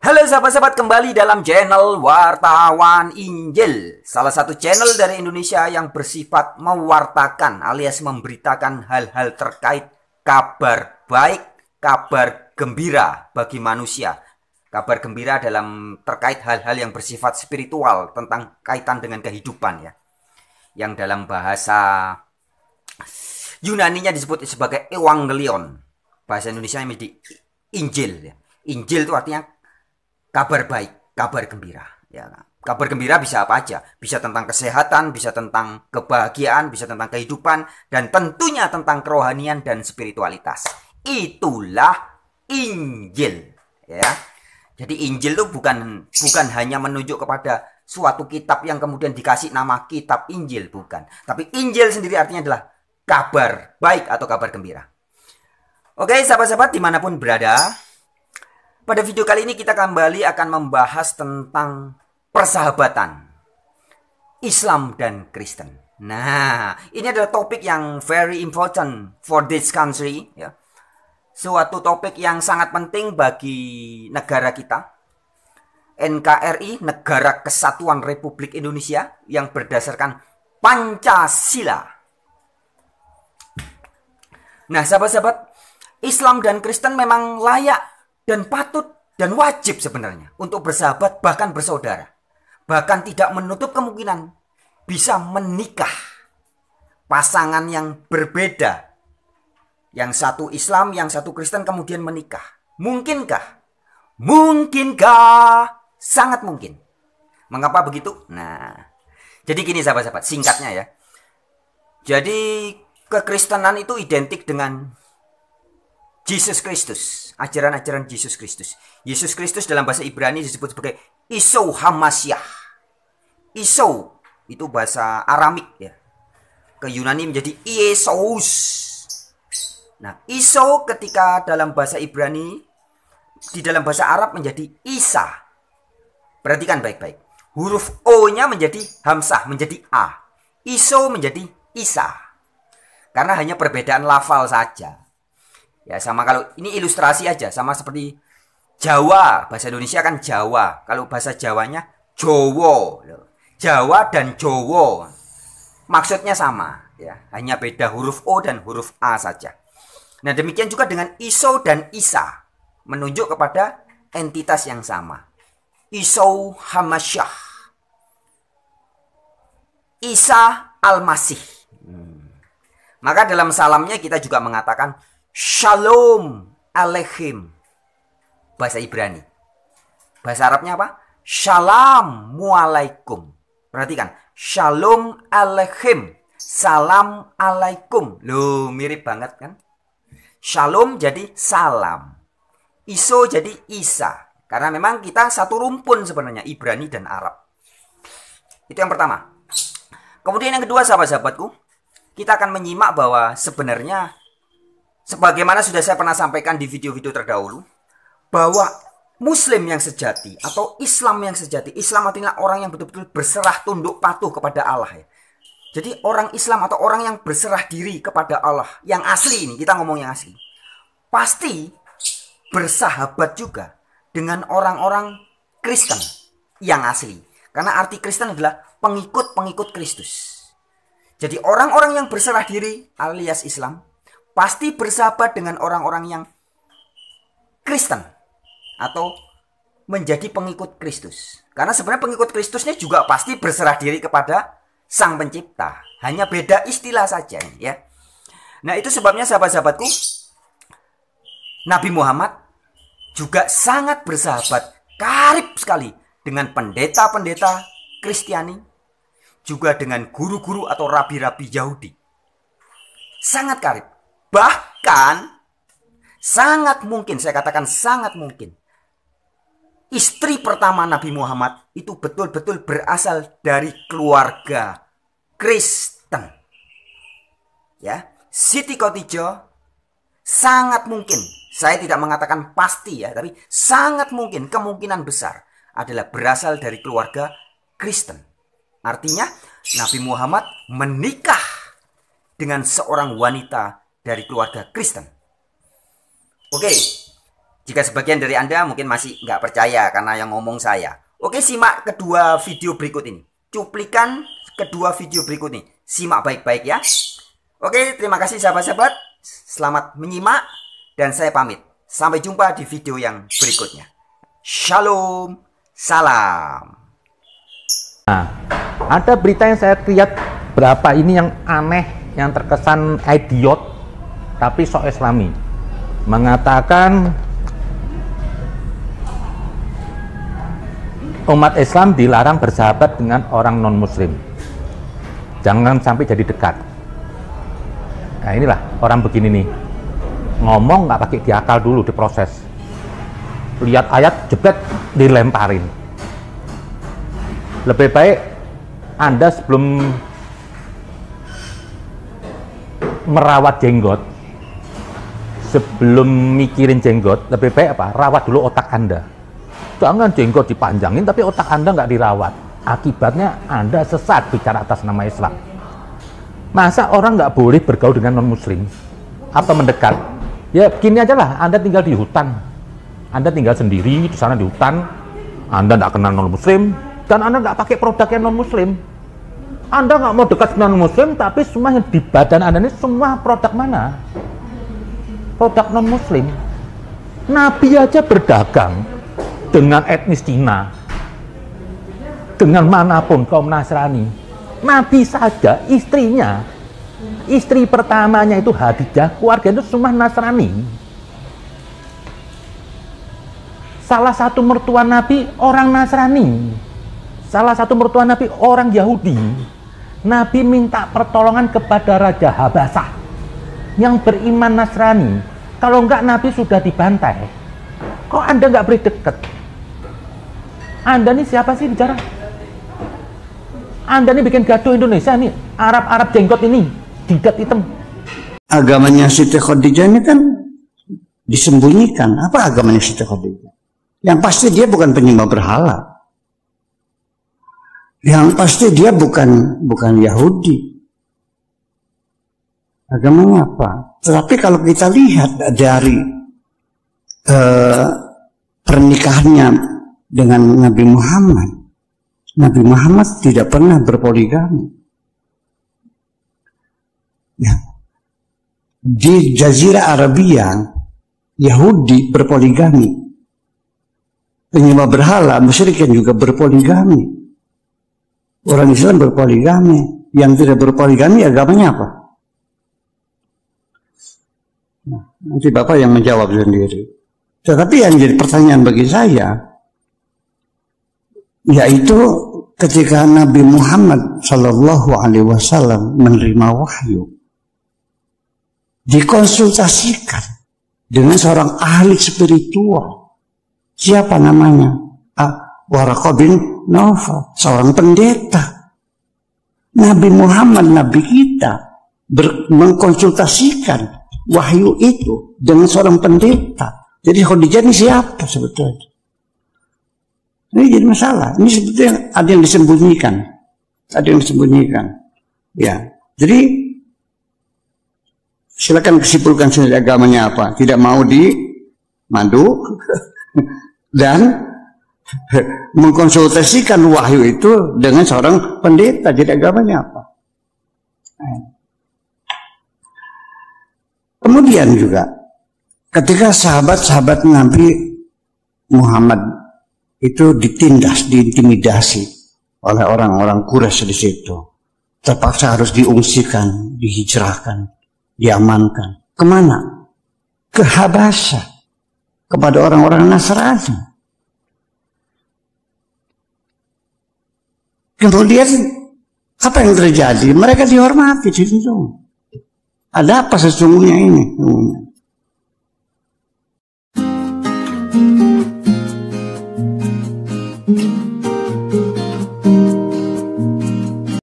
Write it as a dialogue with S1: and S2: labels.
S1: Halo sahabat-sahabat kembali dalam channel Wartawan Injil Salah satu channel dari Indonesia yang bersifat mewartakan alias memberitakan hal-hal terkait kabar baik, kabar gembira bagi manusia Kabar gembira dalam terkait hal-hal yang bersifat spiritual tentang kaitan dengan kehidupan ya Yang dalam bahasa Yunaninya disebut sebagai Evangelion Bahasa Indonesia menjadi Injil ya Injil itu artinya kabar baik, kabar gembira, ya kan? Kabar gembira bisa apa aja, bisa tentang kesehatan, bisa tentang kebahagiaan, bisa tentang kehidupan, dan tentunya tentang kerohanian dan spiritualitas. Itulah Injil, ya. Jadi Injil itu bukan bukan hanya menunjuk kepada suatu kitab yang kemudian dikasih nama kitab Injil, bukan. Tapi Injil sendiri artinya adalah kabar baik atau kabar gembira. Oke, sahabat-sahabat dimanapun berada, pada video kali ini kita kembali akan membahas tentang persahabatan Islam dan Kristen. Nah, ini adalah topik yang very important for this country, ya. Suatu topik yang sangat penting bagi negara kita. NKRI, Negara Kesatuan Republik Indonesia yang berdasarkan Pancasila. Nah, sahabat-sahabat, Islam dan Kristen memang layak dan patut dan wajib sebenarnya untuk bersahabat bahkan bersaudara. Bahkan tidak menutup kemungkinan bisa menikah pasangan yang berbeda. Yang satu Islam, yang satu Kristen kemudian menikah. Mungkinkah? Mungkinkah? Sangat mungkin. Mengapa begitu? Nah, jadi gini sahabat-sahabat, singkatnya ya. Jadi kekristenan itu identik dengan Yesus Kristus, ajaran-ajaran Yesus Kristus. Yesus Kristus dalam bahasa Ibrani disebut sebagai Iso Hamasyah. Iso itu bahasa Aramik ya. Ke Yunani menjadi Yesus. Nah, Iso ketika dalam bahasa Ibrani di dalam bahasa Arab menjadi Isa. Perhatikan baik-baik. Huruf O-nya menjadi hamsah, menjadi A. Iso menjadi Isa. Karena hanya perbedaan lafal saja. Ya sama kalau ini ilustrasi aja sama seperti Jawa, bahasa Indonesia kan Jawa. Kalau bahasa Jawanya Jowo. Jawa dan Jowo. Maksudnya sama ya, hanya beda huruf O dan huruf A saja. Nah, demikian juga dengan iso dan isa menunjuk kepada entitas yang sama. Iso Hamasyah. Isa Al-Masih. Hmm. Maka dalam salamnya kita juga mengatakan Shalom Alechim. Bahasa Ibrani. Bahasa Arabnya apa? Shalom mualaikum. Perhatikan. Shalom Alechim. Salam alaikum. Loh, mirip banget kan? Shalom jadi salam. Iso jadi Isa. Karena memang kita satu rumpun sebenarnya Ibrani dan Arab. Itu yang pertama. Kemudian yang kedua sahabat-sahabatku, kita akan menyimak bahwa sebenarnya Sebagaimana sudah saya pernah sampaikan di video-video terdahulu, bahwa Muslim yang sejati atau Islam yang sejati, Islam artinya orang yang betul-betul berserah tunduk patuh kepada Allah ya. Jadi orang Islam atau orang yang berserah diri kepada Allah yang asli ini kita ngomong yang asli pasti bersahabat juga dengan orang-orang Kristen yang asli. Karena arti Kristen adalah pengikut-pengikut Kristus. Jadi orang-orang yang berserah diri alias Islam pasti bersahabat dengan orang-orang yang Kristen atau menjadi pengikut Kristus. Karena sebenarnya pengikut Kristusnya juga pasti berserah diri kepada Sang Pencipta. Hanya beda istilah saja ya. Nah, itu sebabnya sahabat-sahabatku Nabi Muhammad juga sangat bersahabat karib sekali dengan pendeta-pendeta Kristiani juga dengan guru-guru atau rabi-rabi Yahudi. Sangat karib. Bahkan sangat mungkin, saya katakan sangat mungkin, istri pertama Nabi Muhammad itu betul-betul berasal dari keluarga Kristen. Ya, Siti Kotijo sangat mungkin, saya tidak mengatakan pasti ya, tapi sangat mungkin kemungkinan besar adalah berasal dari keluarga Kristen. Artinya Nabi Muhammad menikah dengan seorang wanita dari keluarga Kristen. Oke, jika sebagian dari Anda mungkin masih nggak percaya karena yang ngomong saya. Oke, simak kedua video berikut ini. Cuplikan kedua video berikut ini. Simak baik-baik ya. Oke, terima kasih sahabat-sahabat. Selamat menyimak dan saya pamit. Sampai jumpa di video yang berikutnya. Shalom, salam.
S2: Nah, ada berita yang saya lihat berapa ini yang aneh, yang terkesan idiot tapi sok islami mengatakan umat Islam dilarang bersahabat dengan orang non muslim jangan sampai jadi dekat nah inilah orang begini nih ngomong nggak pakai diakal dulu diproses lihat ayat jebet dilemparin lebih baik anda sebelum merawat jenggot sebelum mikirin jenggot lebih baik apa rawat dulu otak anda jangan jenggot dipanjangin tapi otak anda nggak dirawat akibatnya anda sesat bicara atas nama Islam masa orang nggak boleh bergaul dengan non muslim atau mendekat ya gini aja lah anda tinggal di hutan anda tinggal sendiri di sana di hutan anda nggak kenal non muslim dan anda nggak pakai produk yang non muslim anda nggak mau dekat dengan non muslim tapi semua yang di badan anda ini semua produk mana produk non muslim Nabi aja berdagang dengan etnis Cina dengan manapun kaum Nasrani Nabi saja istrinya istri pertamanya itu Hadijah keluarga itu semua Nasrani salah satu mertua Nabi orang Nasrani salah satu mertua Nabi orang Yahudi Nabi minta pertolongan kepada Raja Habasah yang beriman Nasrani kalau enggak Nabi sudah dibantai. Kok Anda enggak beri deket? Anda nih siapa sih bicara? Anda nih bikin gaduh Indonesia nih, Arab-Arab jenggot ini, jenggot hitam.
S3: Agamanya Siti Khadijah ini kan disembunyikan. Apa agamanya Siti Khadijah? Yang pasti dia bukan penyembah berhala. Yang pasti dia bukan bukan Yahudi. Agamanya apa? Tetapi kalau kita lihat dari eh, pernikahannya dengan Nabi Muhammad, Nabi Muhammad tidak pernah berpoligami. Ya. Di Jazirah Arabia, Yahudi berpoligami. Penyembah berhala, musyrikin juga berpoligami. Orang Islam berpoligami. Yang tidak berpoligami agamanya apa? Nanti Bapak yang menjawab sendiri. Tetapi yang jadi pertanyaan bagi saya, yaitu ketika Nabi Muhammad Shallallahu Alaihi Wasallam menerima wahyu, dikonsultasikan dengan seorang ahli spiritual. Siapa namanya? Ah, Waraka bin seorang pendeta. Nabi Muhammad, Nabi kita, mengkonsultasikan wahyu itu dengan seorang pendeta. Jadi Khadijah ini siapa sebetulnya? Ini jadi masalah. Ini sebetulnya ada yang disembunyikan. Ada yang disembunyikan. Ya. Jadi silakan kesimpulkan sendiri agamanya apa. Tidak mau di madu dan mengkonsultasikan wahyu itu dengan seorang pendeta. Jadi agamanya apa. Nah. Kemudian juga ketika sahabat-sahabat Nabi Muhammad itu ditindas, diintimidasi oleh orang-orang Quraisy di situ. Terpaksa harus diungsikan, dihijrahkan, diamankan. Kemana? Ke Kepada orang-orang Nasrani. Kemudian apa yang terjadi? Mereka dihormati di situ. Ada apa sesungguhnya ini? Sesungguhnya.